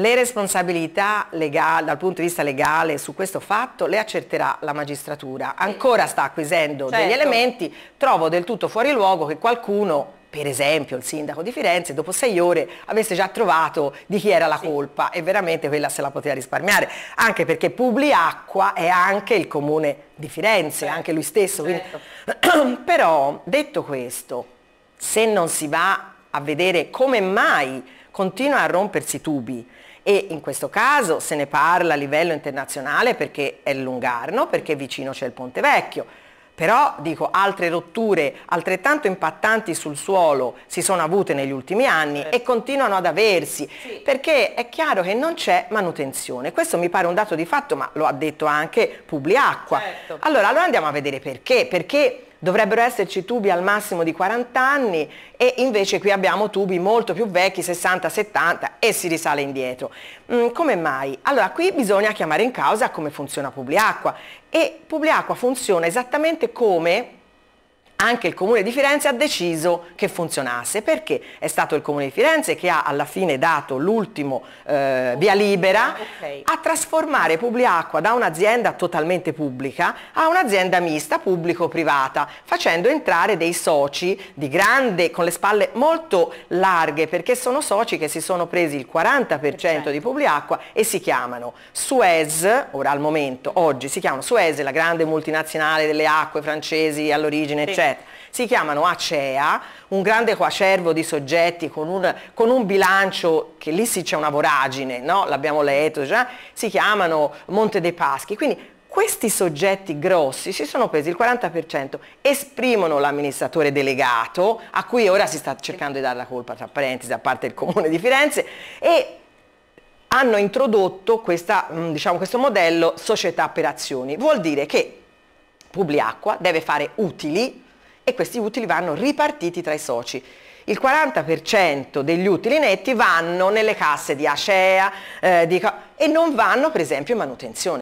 Le responsabilità legali, dal punto di vista legale su questo fatto le accerterà la magistratura. Ancora sta acquisendo certo. degli elementi, trovo del tutto fuori luogo che qualcuno per esempio il sindaco di Firenze dopo sei ore avesse già trovato di chi era la sì. colpa e veramente quella se la poteva risparmiare anche perché Publiacqua è anche il comune di Firenze certo. anche lui stesso certo. però detto questo se non si va a vedere come mai continua a rompersi tubi e in questo caso se ne parla a livello internazionale perché è Lungarno, perché vicino c'è il Ponte Vecchio. Però, dico, altre rotture altrettanto impattanti sul suolo si sono avute negli ultimi anni eh. e certo. continuano ad aversi, sì. perché è chiaro che non c'è manutenzione. Questo mi pare un dato di fatto, ma lo ha detto anche Publiacqua. Certo. Allora, allora andiamo a vedere perché. Perché dovrebbero esserci tubi al massimo di 40 anni e invece qui abbiamo tubi molto più vecchi, 60-70 e si risale indietro. Mm, come mai? Allora qui bisogna chiamare in causa come funziona Publiacqua e Publiacqua funziona esattamente come anche il Comune di Firenze ha deciso che funzionasse perché è stato il Comune di Firenze che ha alla fine dato l'ultimo eh, via libera ah, a trasformare Publiacqua da un'azienda totalmente pubblica a un'azienda mista pubblico-privata facendo entrare dei soci di grande, con le spalle molto larghe perché sono soci che si sono presi il 40% certo. di Publiacqua e si chiamano Suez, ora al momento, oggi si chiamano Suez, la grande multinazionale delle acque francesi all'origine, sì. eccetera eccetera. Si chiamano acea, un grande quacervo di soggetti con un, con un bilancio che lì sì c'è una voragine, no? l'abbiamo letto, già, si chiamano Monte dei Paschi. Quindi questi soggetti grossi si sono presi il 40%, esprimono l'amministratore delegato, a cui ora si sta cercando di dare la colpa, tra parentesi, da parte del Comune di Firenze, e hanno introdotto questa, mm, diciamo, questo modello società per azioni. Vuol dire che Publiacqua deve fare utili e questi utili vanno ripartiti tra i soci. Il 40% degli utili netti vanno nelle casse di Acea eh, di... e non vanno per esempio in manutenzione.